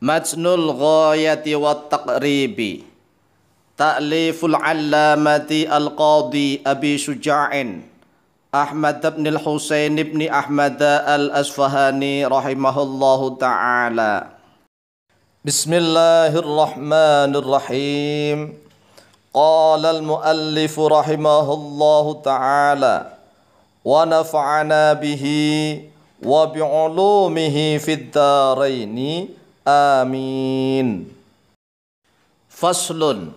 Majnul ghayati wa taqribi Ta'liful allamati al-qadi Abi Suja'in Ahmad ibn al husayn ibn Ahmad al-Asfahani rahimahullahu ta'ala Bismillahirrahmanirrahim قال المؤلف رحمه الله تعالى ونفعنا به وبعلومه في الدارين Amin. Faslun.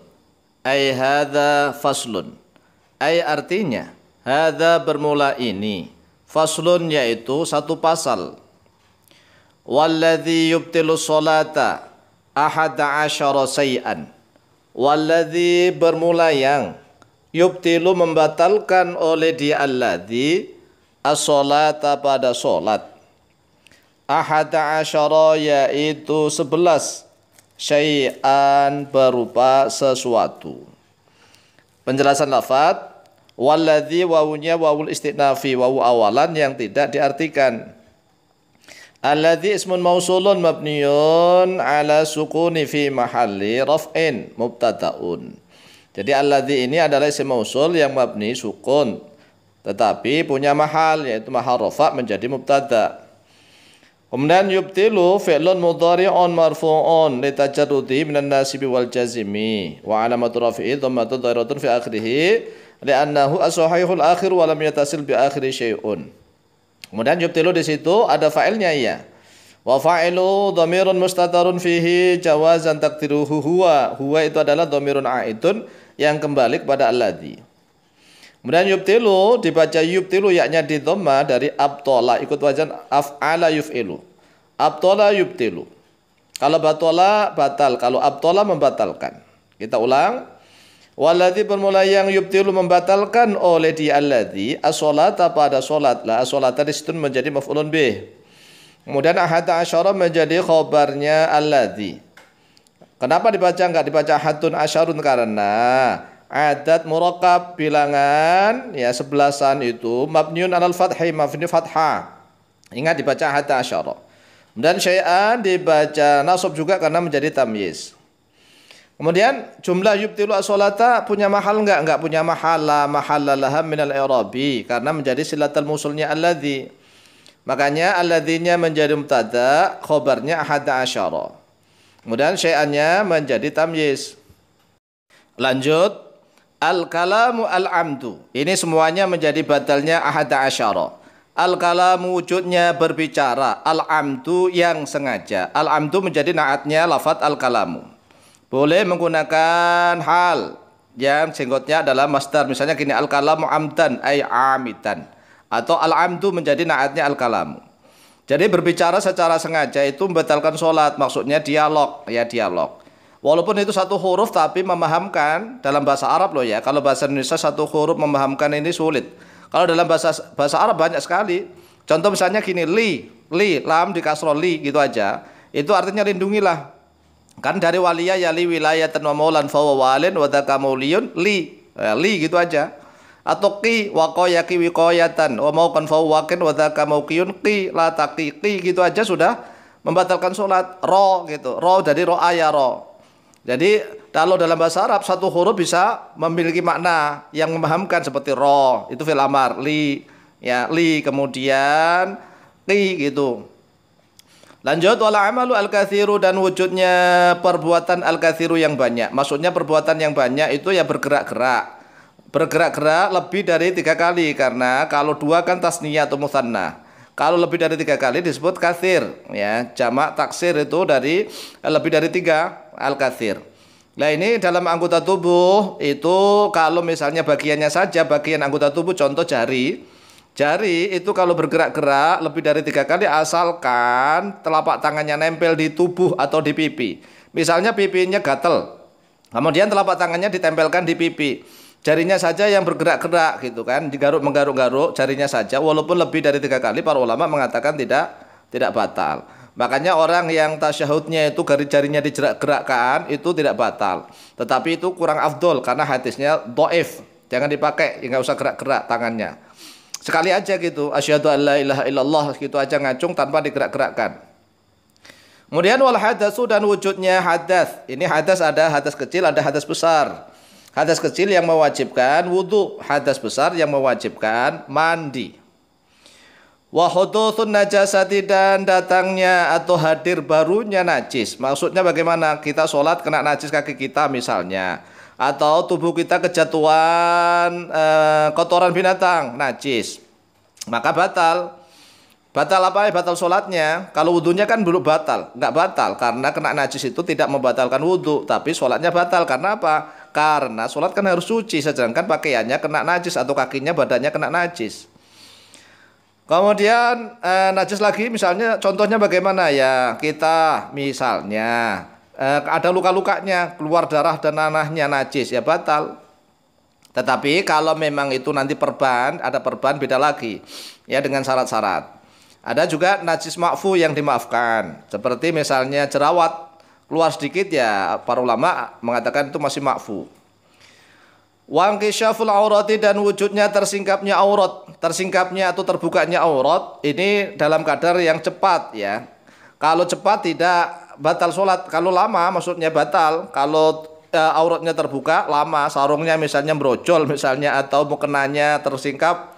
Ay hadha faslun. Ay artinya, hadha bermula ini. Faslun yaitu satu pasal. Walladhi yubtilu solata ahada asyara say'an. Walladhi bermula yang yubtilu membatalkan oleh dia alladhi as-solata pada solat ahata asyara yaitu sebelas syai'an berupa sesuatu. Penjelasan lafad Waladhi wawunya wawul istinafi wawu awalan yang tidak diartikan. Alladhi ismun mausulun mabniyun ala sukuni fi mahali raf'in mubtada'un. Jadi alladhi ini adalah isim mausul yang mabni sukun. Tetapi punya mahal yaitu mahal rafa' menjadi mubtada' Kemudian yubtilu fi'lun mudhari'un marfu'un li tajarrudi minan nasibi wal jazimi wa alamatu rafi'i dhammatu dhairatun fi akhirih li'annahu as-sahihul akhir wa lam yatasil bi akhiri syai'un. Kemudian yubtilu di situ ada fa'ilnya ya. Wa fa'ilu dhamirun mustatarun fihi jawazan takdiruhu huwa. Huwa itu adalah dhamirun aidun yang kembali kepada alladzi. Kemudian yubtilu dibaca yubtilu yaknya di dhamma dari abtola ikut wajan af'ala yuf'ilu. Abtola yubtilu. Kalau batola batal, kalau abtola membatalkan. Kita ulang. Waladhi bermula yang yubtilu membatalkan oleh dia alladhi as-salata pada salat lah as-salata di menjadi maf'ulun bih. Kemudian ahata asyara menjadi khobarnya alladhi. Kenapa dibaca enggak dibaca hatun asyarun karena adat murakab bilangan ya sebelasan itu mabniun alal fathi mabniun fathah ingat dibaca hatta asyara kemudian syai'an dibaca nasab juga karena menjadi tamyiz kemudian jumlah yubtilu asolata punya mahal enggak enggak punya mahala mahala laha minal i'rabi karena menjadi silatal musulnya alladhi makanya alladhinya menjadi mutada khobarnya hatta asyara kemudian syai'annya menjadi tamyiz lanjut Al-kalamu al-amdu. Ini semuanya menjadi batalnya ahada asyara. Al-kalamu wujudnya berbicara. Al-amdu yang sengaja. Al-amdu menjadi naatnya lafat al-kalamu. Boleh menggunakan hal yang singkatnya adalah master Misalnya gini al-kalamu amdan ay amitan. Atau al-amdu menjadi naatnya al-kalamu. Jadi berbicara secara sengaja itu membatalkan sholat. Maksudnya dialog. Ya dialog. Walaupun itu satu huruf tapi memahamkan dalam bahasa Arab loh ya. Kalau bahasa Indonesia satu huruf memahamkan ini sulit. Kalau dalam bahasa bahasa Arab banyak sekali. Contoh misalnya gini li, li, lam di kasro li gitu aja. Itu artinya lindungilah. Kan dari waliya ya li wilayah wa maulan fa walin wa li. Ya, li gitu aja. Atau ki wakoyaki wikoyatan wa maukan fa wakin wa ki la taqi ki gitu aja sudah membatalkan sholat ro gitu ro dari ya ro ayah ro jadi kalau dalam bahasa Arab satu huruf bisa memiliki makna yang memahamkan seperti ro itu fil amar li ya li kemudian li gitu. Lanjut wala amalu al kathiru dan wujudnya perbuatan al kathiru yang banyak. Maksudnya perbuatan yang banyak itu ya bergerak-gerak. Bergerak-gerak lebih dari tiga kali karena kalau dua kan tasnia atau musanna. Kalau lebih dari tiga kali disebut kathir ya. Jamak taksir itu dari lebih dari tiga al-kathir. Nah ini dalam anggota tubuh itu kalau misalnya bagiannya saja bagian anggota tubuh contoh jari Jari itu kalau bergerak-gerak lebih dari tiga kali asalkan telapak tangannya nempel di tubuh atau di pipi Misalnya pipinya gatel Kemudian telapak tangannya ditempelkan di pipi Jarinya saja yang bergerak-gerak gitu kan Digaruk menggaruk-garuk jarinya saja Walaupun lebih dari tiga kali para ulama mengatakan tidak tidak batal Makanya orang yang tasyahudnya itu garis jarinya digerak-gerakkan itu tidak batal. Tetapi itu kurang afdol karena hadisnya doif. Jangan dipakai, ya nggak usah gerak-gerak tangannya. Sekali aja gitu, asyhadu an la ilaha illallah gitu aja ngacung tanpa digerak-gerakkan. Kemudian wal hadasu dan wujudnya hadas. Ini hadas ada hadas kecil, ada hadas besar. Hadas kecil yang mewajibkan wudhu, hadas besar yang mewajibkan mandi wa hudutsun najasati dan datangnya atau hadir barunya najis. Maksudnya bagaimana? Kita sholat kena najis kaki kita misalnya atau tubuh kita kejatuhan eh, kotoran binatang najis. Maka batal. Batal apa? Ya? Batal sholatnya. Kalau wudhunya kan belum batal, nggak batal karena kena najis itu tidak membatalkan wudhu, tapi sholatnya batal karena apa? Karena sholat kan harus suci, sedangkan pakaiannya kena najis atau kakinya badannya kena najis. Kemudian eh, najis lagi misalnya contohnya bagaimana ya kita misalnya eh, ada luka-lukanya keluar darah dan nanahnya najis ya batal. Tetapi kalau memang itu nanti perban ada perban beda lagi ya dengan syarat-syarat. Ada juga najis makfu yang dimaafkan seperti misalnya jerawat keluar sedikit ya para ulama mengatakan itu masih makfu. Wangkishaful aurati dan wujudnya tersingkapnya aurat, tersingkapnya atau terbukanya aurat ini dalam kadar yang cepat ya. Kalau cepat tidak batal sholat, kalau lama maksudnya batal. Kalau e, auratnya terbuka lama, sarungnya misalnya brojol misalnya atau mukenanya tersingkap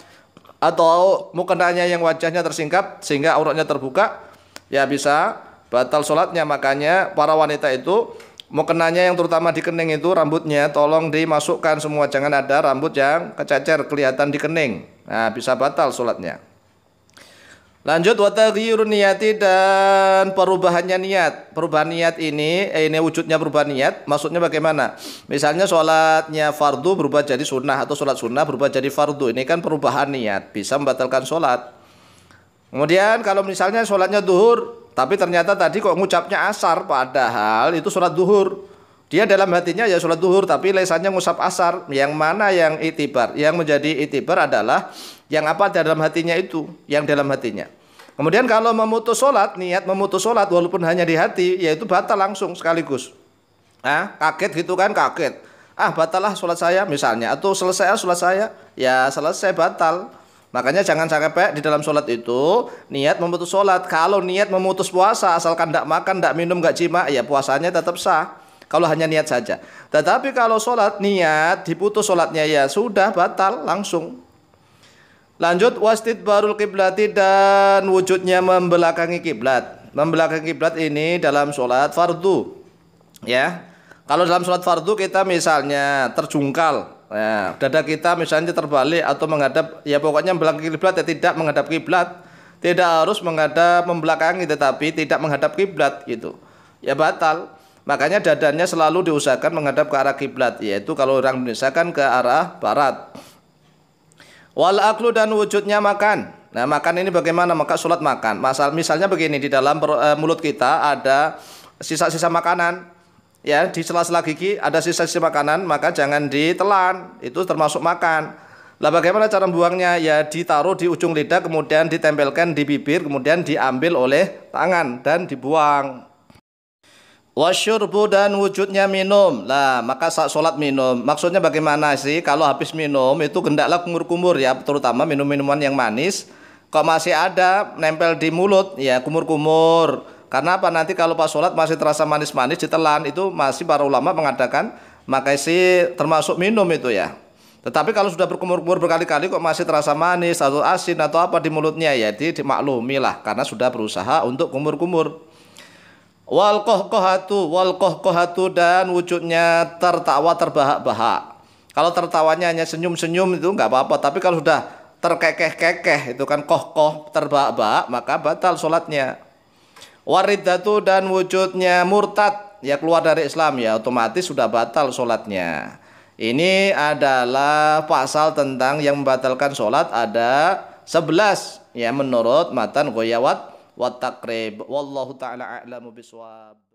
atau mukenanya yang wajahnya tersingkap sehingga auratnya terbuka ya bisa batal sholatnya makanya para wanita itu Mau kenanya yang terutama di kening itu rambutnya tolong dimasukkan semua jangan ada rambut yang kececer kelihatan di kening. Nah, bisa batal sholatnya. Lanjut wa taghyirun niyati dan perubahannya niat. Perubahan niat ini eh, ini wujudnya perubahan niat. Maksudnya bagaimana? Misalnya sholatnya fardu berubah jadi sunnah atau sholat sunnah berubah jadi fardu. Ini kan perubahan niat, bisa membatalkan sholat. Kemudian kalau misalnya sholatnya duhur tapi ternyata tadi kok ngucapnya asar padahal itu sholat duhur. Dia dalam hatinya ya sholat duhur tapi lesannya ngusap asar. Yang mana yang itibar? Yang menjadi itibar adalah yang apa dalam hatinya itu, yang dalam hatinya. Kemudian kalau memutus sholat, niat memutus sholat walaupun hanya di hati, yaitu batal langsung sekaligus. Ah, kaget gitu kan, kaget. Ah, batalah sholat saya misalnya, atau selesai ah sholat saya, ya selesai batal. Makanya jangan sampai di dalam sholat itu niat memutus sholat. Kalau niat memutus puasa asalkan tidak makan, tidak minum, tidak jima, ya puasanya tetap sah. Kalau hanya niat saja. Tetapi kalau sholat niat diputus sholatnya ya sudah batal langsung. Lanjut wasit barul kiblati dan wujudnya membelakangi kiblat. Membelakangi kiblat ini dalam sholat fardu. Ya, kalau dalam sholat fardu kita misalnya terjungkal Ya, dada kita misalnya terbalik atau menghadap ya pokoknya belakang kiblat ya tidak menghadap kiblat. Tidak harus menghadap membelakangi tetapi tidak menghadap kiblat gitu. Ya batal. Makanya dadanya selalu diusahakan menghadap ke arah kiblat yaitu kalau orang Indonesia kan ke arah barat. Wal aklu dan wujudnya makan. Nah, makan ini bagaimana? Maka sholat makan. Masal misalnya begini di dalam eh, mulut kita ada sisa-sisa makanan ya di sela-sela gigi ada sisa-sisa makanan maka jangan ditelan itu termasuk makan lah bagaimana cara buangnya ya ditaruh di ujung lidah kemudian ditempelkan di bibir kemudian diambil oleh tangan dan dibuang Wasyurbu dan wujudnya minum Lah maka saat sholat minum Maksudnya bagaimana sih kalau habis minum Itu gendaklah kumur-kumur ya Terutama minum-minuman yang manis Kok masih ada nempel di mulut Ya kumur-kumur karena apa nanti kalau pas sholat masih terasa manis-manis ditelan itu masih para ulama mengadakan maka si termasuk minum itu ya. Tetapi kalau sudah berkumur-kumur berkali-kali kok masih terasa manis atau asin atau apa di mulutnya ya di dimaklumi lah karena sudah berusaha untuk kumur-kumur. Wal kohkohatu, wal kohkohatu dan wujudnya tertawa terbahak-bahak. Kalau tertawanya hanya senyum-senyum itu nggak apa-apa, tapi kalau sudah terkekeh-kekeh itu kan kohkoh terbahak-bahak maka batal sholatnya waridatu dan wujudnya murtad ya keluar dari Islam ya otomatis sudah batal sholatnya ini adalah pasal tentang yang membatalkan sholat ada sebelas ya menurut matan goyawat wa takrib wallahu taala a'lamu biswab